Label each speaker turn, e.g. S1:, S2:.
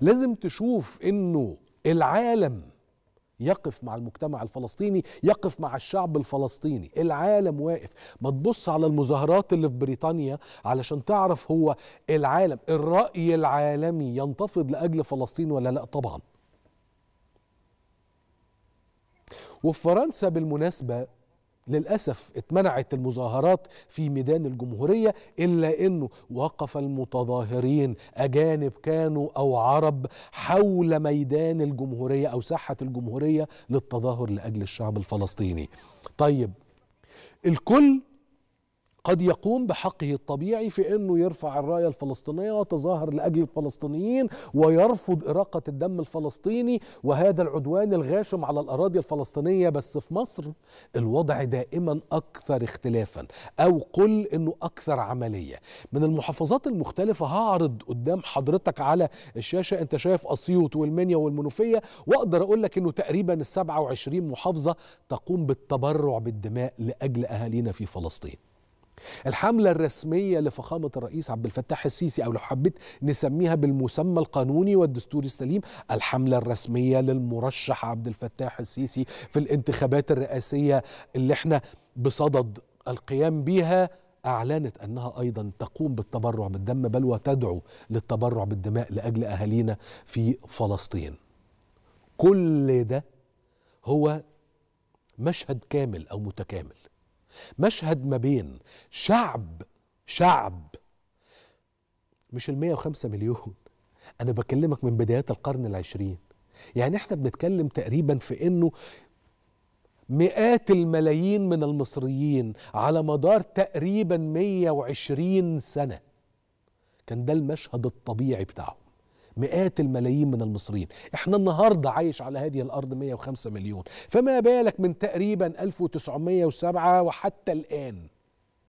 S1: لازم تشوف انه العالم يقف مع المجتمع الفلسطيني يقف مع الشعب الفلسطيني العالم واقف ما تبص على المظاهرات اللي في بريطانيا علشان تعرف هو العالم الرأي العالمي ينتفض لأجل فلسطين ولا لا طبعا وفي فرنسا بالمناسبة للأسف اتمنعت المظاهرات في ميدان الجمهورية إلا أنه وقف المتظاهرين أجانب كانوا أو عرب حول ميدان الجمهورية أو ساحة الجمهورية للتظاهر لأجل الشعب الفلسطيني طيب الكل قد يقوم بحقه الطبيعي في انه يرفع الرايه الفلسطينيه ويتظاهر لاجل الفلسطينيين ويرفض اراقه الدم الفلسطيني وهذا العدوان الغاشم على الاراضي الفلسطينيه بس في مصر الوضع دائما اكثر اختلافا او قل انه اكثر عمليه من المحافظات المختلفه هعرض قدام حضرتك على الشاشه انت شايف اسيوط والمنيا والمنوفيه واقدر اقول لك انه تقريبا ال 27 محافظه تقوم بالتبرع بالدماء لاجل اهالينا في فلسطين الحملة الرسمية لفخامة الرئيس عبد الفتاح السيسي أو لو حبيت نسميها بالمسمى القانوني والدستوري السليم الحملة الرسمية للمرشح عبد الفتاح السيسي في الانتخابات الرئاسية اللي احنا بصدد القيام بيها أعلنت أنها أيضا تقوم بالتبرع بالدم بل وتدعو للتبرع بالدماء لأجل أهالينا في فلسطين كل ده هو مشهد كامل أو متكامل مشهد ما بين شعب شعب مش ال 105 مليون انا بكلمك من بدايات القرن العشرين يعني احنا بنتكلم تقريبا في انه مئات الملايين من المصريين على مدار تقريبا 120 سنه كان ده المشهد الطبيعي بتاعهم مئات الملايين من المصريين احنا النهارده عايش على هذه الارض 105 مليون فما بالك من تقريبا 1907 وحتى الان